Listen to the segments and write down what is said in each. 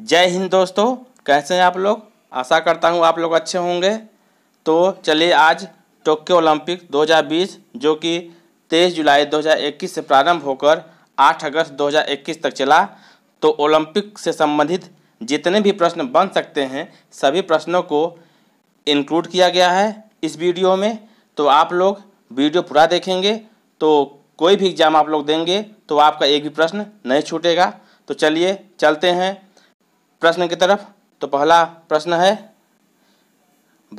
जय हिंद दोस्तों कैसे हैं आप लोग आशा करता हूँ आप लोग अच्छे होंगे तो चलिए आज टोक्यो ओलंपिक 2020 जो कि 23 जुलाई 2021 से प्रारंभ होकर 8 अगस्त 2021 तक चला तो ओलंपिक से संबंधित जितने भी प्रश्न बन सकते हैं सभी प्रश्नों को इंक्लूड किया गया है इस वीडियो में तो आप लोग वीडियो पूरा देखेंगे तो कोई भी एग्ज़ाम आप लोग देंगे तो आपका एक भी प्रश्न नहीं छूटेगा तो चलिए चलते हैं प्रश्न की तरफ तो पहला प्रश्न है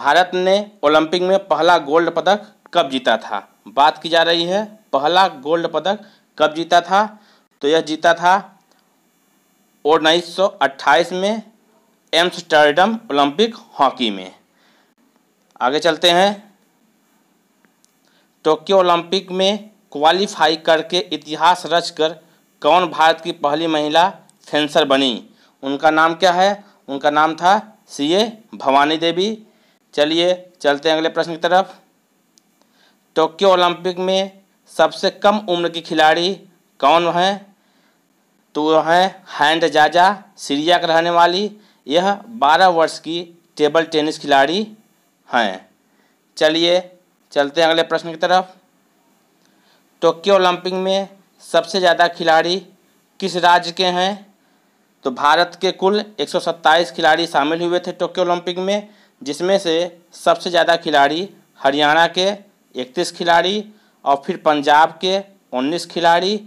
भारत ने ओलंपिक में पहला गोल्ड पदक कब जीता था बात की जा रही है पहला गोल्ड पदक कब जीता था तो यह जीता था उन्नीस में एम्स्टर्डम ओलंपिक हॉकी में आगे चलते हैं टोक्यो ओलंपिक में क्वालिफाई करके इतिहास रचकर कौन भारत की पहली महिला फेंसर बनी उनका नाम क्या है उनका नाम था सी ए भवानी देवी चलिए चलते हैं अगले प्रश्न की तरफ टोक्यो ओलंपिक में सबसे कम उम्र की खिलाड़ी कौन हैं तो वह हैं हैंड जाजा सीरिया के रहने वाली यह बारह वर्ष की टेबल टेनिस खिलाड़ी हैं चलिए चलते हैं अगले प्रश्न की तरफ टोक्यो ओलंपिक में सबसे ज़्यादा खिलाड़ी किस राज्य के हैं तो भारत के कुल 127 खिलाड़ी शामिल हुए थे टोक्यो ओलंपिक में जिसमें से सबसे ज़्यादा खिलाड़ी हरियाणा के 31 खिलाड़ी और फिर पंजाब के 19 खिलाड़ी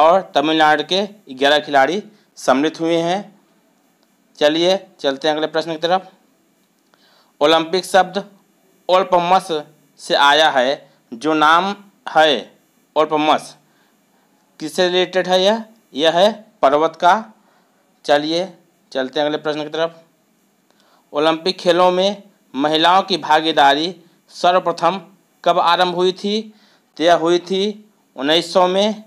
और तमिलनाडु के 11 खिलाड़ी सम्मिलित हुए हैं चलिए चलते हैं अगले प्रश्न की तरफ ओलंपिक शब्द ओल्पमस से आया है जो नाम है ओल्पमस किससे रिलेटेड है यह यह है पर्वत का चलिए चलते हैं अगले प्रश्न की तरफ ओलंपिक खेलों में महिलाओं की भागीदारी सर्वप्रथम कब आरंभ हुई थी तय तो हुई थी 1900 में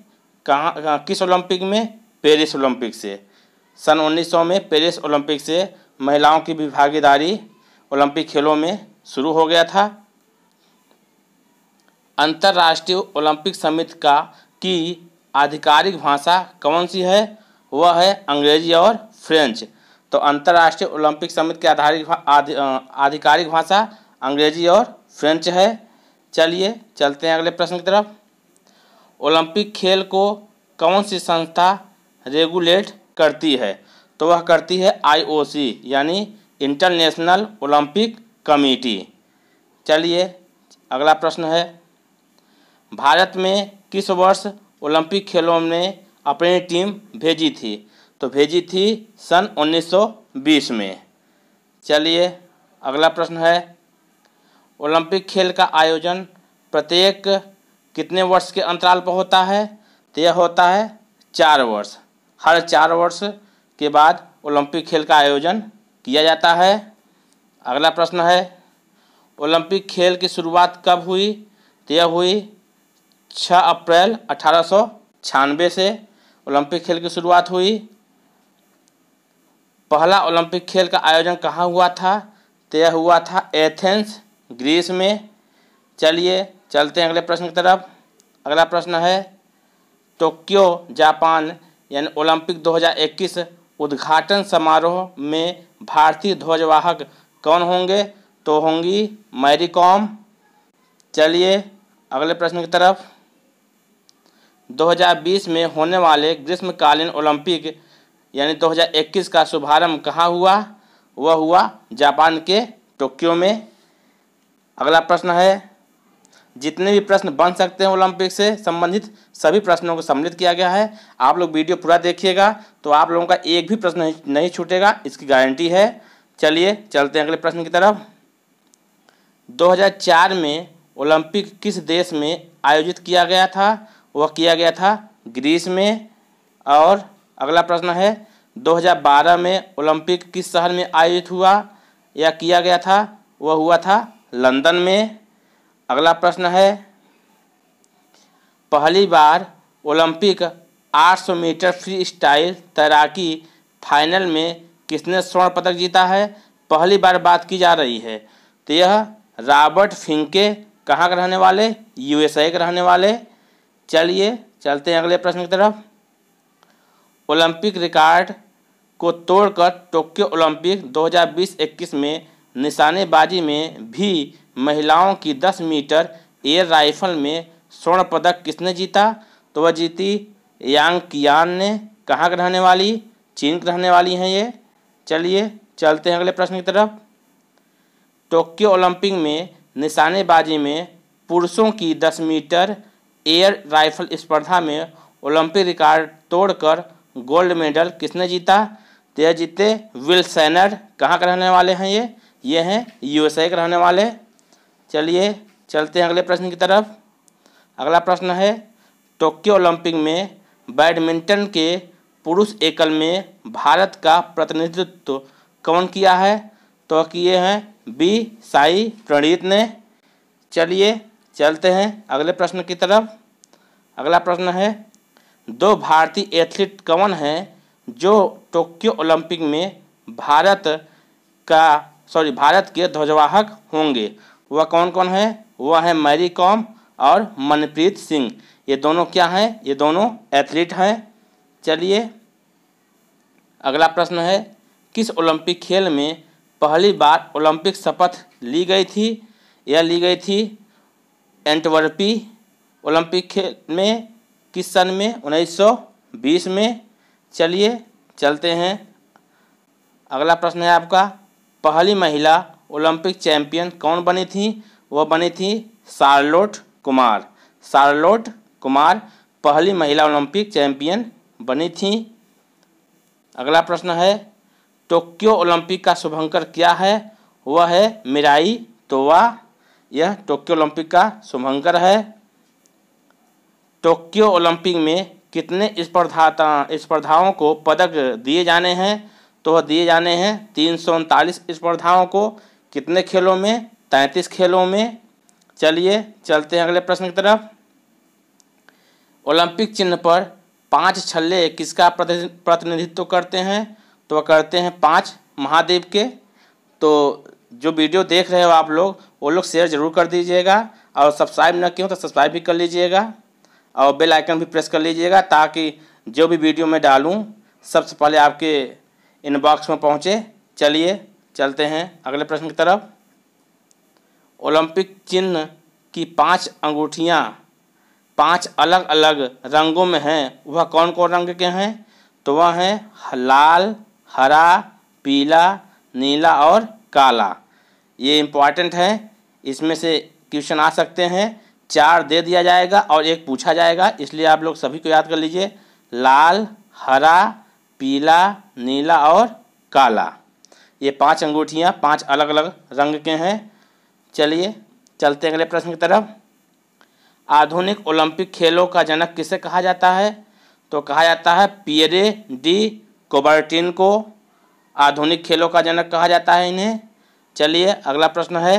कहाँ किस ओलंपिक में पेरिस ओलंपिक से सन 1900 में पेरिस ओलंपिक से महिलाओं की भी भागीदारी ओलंपिक खेलों में शुरू हो गया था अंतर्राष्ट्रीय ओलंपिक समिति का की आधिकारिक भाषा कौन सी है वह है अंग्रेजी और फ्रेंच तो अंतर्राष्ट्रीय ओलंपिक समिति के आधारिक आधिकारिक भाषा अंग्रेजी और फ्रेंच है चलिए चलते हैं अगले प्रश्न की तरफ ओलंपिक खेल को कौन सी संस्था रेगुलेट करती है तो वह करती है आईओसी यानी इंटरनेशनल ओलंपिक कमेटी चलिए अगला प्रश्न है भारत में किस वर्ष ओलंपिक खेलों में अपनी टीम भेजी थी तो भेजी थी सन 1920 में चलिए अगला प्रश्न है ओलंपिक खेल का आयोजन प्रत्येक कितने वर्ष के अंतराल पर होता है तो यह होता है चार वर्ष हर चार वर्ष के बाद ओलंपिक खेल का आयोजन किया जाता है अगला प्रश्न है ओलंपिक खेल की शुरुआत कब हुई तो यह हुई 6 अप्रैल अठारह से ओलंपिक खेल की शुरुआत हुई पहला ओलंपिक खेल का आयोजन कहाँ हुआ था तो यह हुआ था एथेंस ग्रीस में चलिए चलते हैं अगले प्रश्न की तरफ अगला प्रश्न है टोक्यो जापान यानी ओलंपिक 2021 उद्घाटन समारोह में भारतीय ध्वजवाहक कौन होंगे तो होंगी मैरी कॉम चलिए अगले प्रश्न की तरफ 2020 में होने वाले ग्रीष्मकालीन ओलंपिक यानी 2021 का शुभारंभ कहाँ हुआ वह हुआ जापान के टोक्यो में अगला प्रश्न है जितने भी प्रश्न बन सकते हैं ओलंपिक से संबंधित सभी प्रश्नों को सम्मिलित किया गया है आप लोग वीडियो पूरा देखिएगा तो आप लोगों का एक भी प्रश्न नहीं छूटेगा इसकी गारंटी है चलिए चलते हैं अगले प्रश्न की तरफ 2004 में ओलंपिक किस देश में आयोजित किया गया था वह किया गया था ग्रीस में और अगला प्रश्न है 2012 में ओलंपिक किस शहर में आयोजित हुआ या किया गया था वह हुआ था लंदन में अगला प्रश्न है पहली बार ओलंपिक 800 मीटर फ्री स्टाइल तैराकी फाइनल में किसने स्वर्ण पदक जीता है पहली बार बात की जा रही है तो यह रॉबर्ट फिंके कहाँ के रहने वाले यूएसए के रहने वाले चलिए चलते हैं अगले प्रश्न की तरफ ओलंपिक रिकॉर्ड को तोड़कर टोक्यो ओलंपिक 2020-21 में निशानेबाजी में भी महिलाओं की 10 मीटर एयर राइफल में स्वर्ण पदक किसने जीता तो वह जीती यांग कियान ने कहाँ की रहने वाली चीन की रहने वाली हैं ये चलिए चलते हैं अगले प्रश्न की तरफ टोक्यो ओलंपिक में निशानेबाजी में पुरुषों की 10 मीटर एयर राइफल स्पर्धा में ओलंपिक रिकॉर्ड तोड़कर गोल्ड मेडल किसने जीता तो यह जीते विल सैनर कहाँ के रहने वाले हैं ये ये हैं यूएसए के रहने वाले चलिए चलते हैं अगले प्रश्न की तरफ अगला प्रश्न है टोक्यो ओलंपिक में बैडमिंटन के पुरुष एकल में भारत का प्रतिनिधित्व कौन किया है तो किए हैं बी साई प्रणीत ने चलिए चलते हैं अगले प्रश्न की तरफ अगला प्रश्न है दो भारतीय एथलीट कौन हैं जो टोक्यो ओलंपिक में भारत का सॉरी भारत के ध्वजवाहक होंगे वह कौन कौन है वह है मैरी कॉम और मनप्रीत सिंह ये दोनों क्या हैं ये दोनों एथलीट हैं चलिए अगला प्रश्न है किस ओलंपिक खेल में पहली बार ओलंपिक शपथ ली गई थी यह ली गई थी एंटवर्पी ओलंपिक खेल में किस सन में 1920 में चलिए चलते हैं अगला प्रश्न है आपका पहली महिला ओलंपिक चैंपियन कौन बनी थी वह बनी थी शार्लोट कुमार शार्लोट कुमार पहली महिला ओलंपिक चैंपियन बनी थी अगला प्रश्न है टोक्यो ओलंपिक का शुभंकर क्या है वह है मिराई तोवा यह टोक्यो ओलंपिक का शुभंकर है टोक्यो ओलंपिक में कितने स्पर्धाता स्पर्धाओं को पदक दिए जाने हैं तो वह दिए जाने हैं तीन सौ उनतालीस स्पर्धाओं को कितने खेलों में तैंतीस खेलों में चलिए चलते हैं अगले प्रश्न की तरफ ओलंपिक चिन्ह पर पांच छल्ले किसका प्रतिनिधित्व करते हैं तो वह करते हैं पांच महादेव के तो जो वीडियो देख रहे हो आप लोग वो लोग शेयर जरूर कर दीजिएगा और सब्सक्राइब न किए तो सब्सक्राइब भी कर लीजिएगा और बेल आइकन भी प्रेस कर लीजिएगा ताकि जो भी वीडियो मैं डालूँ सबसे पहले आपके इनबॉक्स में पहुँचे चलिए चलते हैं अगले प्रश्न की तरफ ओलंपिक चिन्ह की पांच अंगूठियाँ पांच अलग अलग रंगों में हैं वह कौन कौन रंग के हैं तो वह हैं लाल हरा पीला नीला और काला ये इम्पॉर्टेंट है इसमें से क्वेश्चन आ सकते हैं चार दे दिया जाएगा और एक पूछा जाएगा इसलिए आप लोग सभी को याद कर लीजिए लाल हरा पीला नीला और काला ये पांच अंगूठियाँ पांच अलग अलग रंग के हैं चलिए चलते हैं अगले प्रश्न की तरफ आधुनिक ओलंपिक खेलों का जनक किसे कहा जाता है तो कहा जाता है पियरे डी कोबर्टिन को आधुनिक खेलों का जनक कहा जाता है इन्हें चलिए अगला प्रश्न है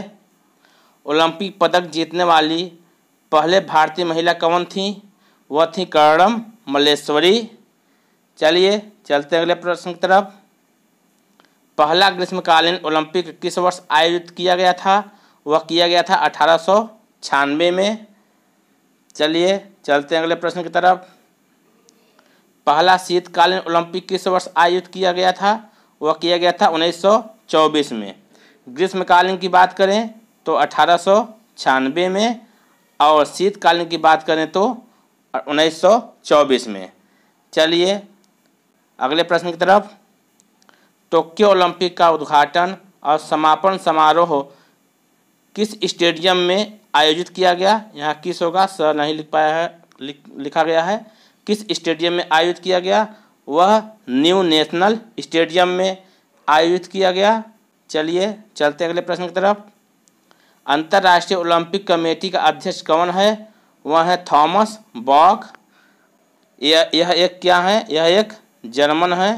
ओलंपिक पदक जीतने वाली पहले भारतीय महिला कौन थी वह थी कर्णम मलेश्वरी चलिए चलते अगले प्रश्न की तरफ पहला ग्रीष्मकालीन ओलंपिक किस वर्ष आयोजित किया गया था वह किया गया था अठारह में चलिए चलते अगले प्रश्न की तरफ पहला शीतकालीन ओलंपिक किस वर्ष आयोजित किया गया था वह किया गया था 1924 में ग्रीष्मकालीन की बात करें तो अठारह में और शीतकालीन की बात करें तो 1924 में चलिए अगले प्रश्न की तरफ टोक्यो ओलंपिक का उद्घाटन और समापन समारोह किस स्टेडियम में आयोजित किया गया यहाँ किस होगा स नहीं लिख पाया है लिख, लिखा गया है किस स्टेडियम में आयोजित किया गया वह न्यू नेशनल स्टेडियम में आयोजित किया गया चलिए चलते अगले प्रश्न की तरफ अंतर्राष्ट्रीय ओलंपिक कमेटी का अध्यक्ष कौन है वह है थॉमस बॉक यह यह एक क्या है यह एक जर्मन है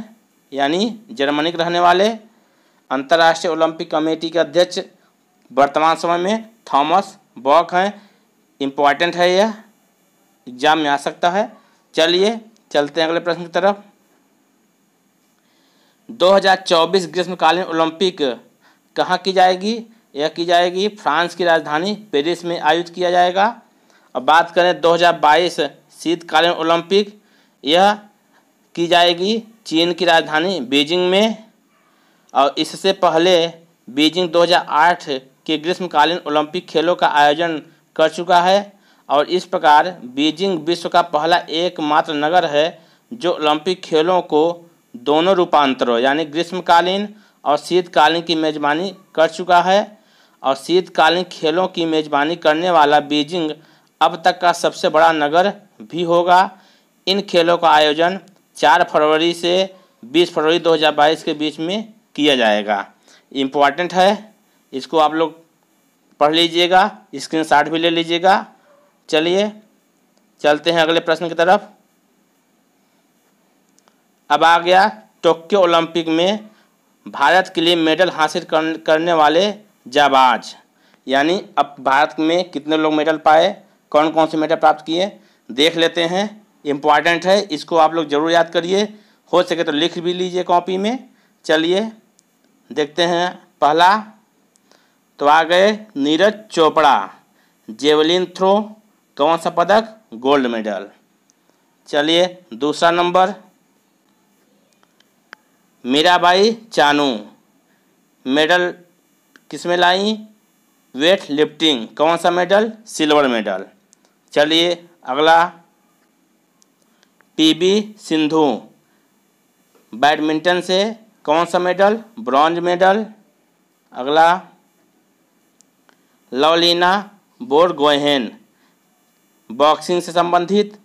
यानी जर्मनी के रहने वाले अंतर्राष्ट्रीय ओलंपिक कमेटी के अध्यक्ष वर्तमान समय में थॉमस बॉक हैं इम्पॉर्टेंट है यह एग्जाम में आ सकता है चलिए चलते हैं अगले प्रश्न की तरफ 2024 ग्रीष्मकालीन ओलंपिक कहाँ की जाएगी यह की जाएगी फ्रांस की राजधानी पेरिस में आयोजित किया जाएगा और बात करें 2022 शीतकालीन ओलंपिक यह की जाएगी चीन की राजधानी बीजिंग में और इससे पहले बीजिंग 2008 के ग्रीष्मकालीन ओलंपिक खेलों का आयोजन कर चुका है और इस प्रकार बीजिंग विश्व का पहला एकमात्र नगर है जो ओलंपिक खेलों को दोनों रूपांतरों यानी ग्रीष्मकालीन और शीतकालीन की मेज़बानी कर चुका है और शीतकालीन खेलों की मेज़बानी करने वाला बीजिंग अब तक का सबसे बड़ा नगर भी होगा इन खेलों का आयोजन 4 फरवरी से 20 फरवरी 2022 के बीच में किया जाएगा इम्पॉर्टेंट है इसको आप लोग पढ़ लीजिएगा स्क्रीनशॉट भी ले लीजिएगा चलिए चलते हैं अगले प्रश्न की तरफ अब आ गया टोक्यो ओलंपिक में भारत के लिए मेडल हासिल करने वाले जाबाज यानी अब भारत में कितने लोग मेडल पाए कौन कौन से मेडल प्राप्त किए देख लेते हैं इम्पॉर्टेंट है इसको आप लोग ज़रूर याद करिए हो सके तो लिख भी लीजिए कॉपी में चलिए देखते हैं पहला तो आ गए नीरज चोपड़ा जेवलिन थ्रो कौन सा पदक गोल्ड मेडल चलिए दूसरा नंबर मीराबाई चानू मेडल किस में लाई वेट लिफ्टिंग कौन सा मेडल सिल्वर मेडल चलिए अगला पीबी सिंधु बैडमिंटन से कौन सा मेडल ब्रॉन्ज मेडल अगला लवलीना बोरगोहेन बॉक्सिंग से संबंधित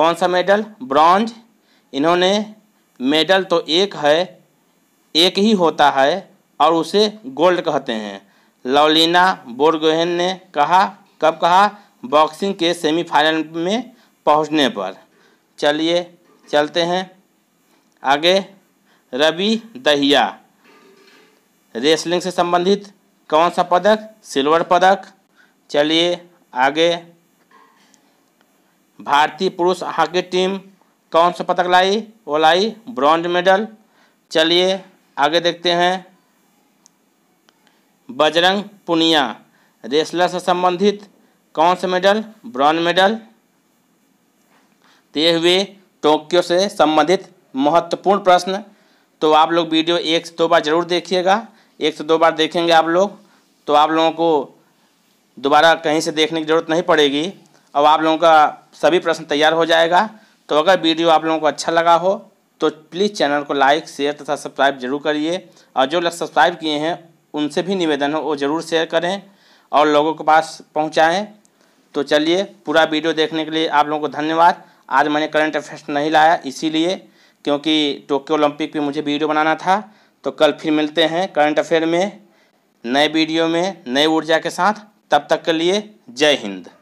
कौन सा मेडल ब्रॉन्ज इन्होंने मेडल तो एक है एक ही होता है और उसे गोल्ड कहते हैं लवलिना बोरगोहेन ने कहा कब कहा बॉक्सिंग के सेमीफाइनल में पहुंचने पर चलिए चलते हैं आगे रवि दहिया रेसलिंग से संबंधित कौन सा पदक सिल्वर पदक चलिए आगे भारतीय पुरुष हॉकी टीम कौन सा पदक लाई वो लाई ब्रॉन्ज मेडल चलिए आगे देखते हैं बजरंग पुनिया रेसलर से संबंधित कौन से मेडल ब्रॉन्ज मेडल दिए हुए टोक्यो से संबंधित महत्वपूर्ण प्रश्न तो आप लोग वीडियो एक से दो बार जरूर देखिएगा एक से दो बार देखेंगे आप लोग तो आप लोगों को दोबारा कहीं से देखने की ज़रूरत नहीं पड़ेगी अब आप लोगों का सभी प्रश्न तैयार हो जाएगा तो अगर वीडियो आप लोगों को अच्छा लगा हो तो प्लीज़ चैनल को लाइक शेयर तथा सब्सक्राइब जरूर करिए और जो लोग सब्सक्राइब किए हैं उनसे भी निवेदन हो वो ज़रूर शेयर करें और लोगों के पास पहुँचाएँ तो चलिए पूरा वीडियो देखने के लिए आप लोगों को धन्यवाद आज मैंने करंट अफेयर्स नहीं लाया इसीलिए क्योंकि टोक्यो ओलंपिक पे मुझे वीडियो बनाना था तो कल फिर मिलते हैं करंट अफेयर में नए वीडियो में नए ऊर्जा के साथ तब तक के लिए जय हिंद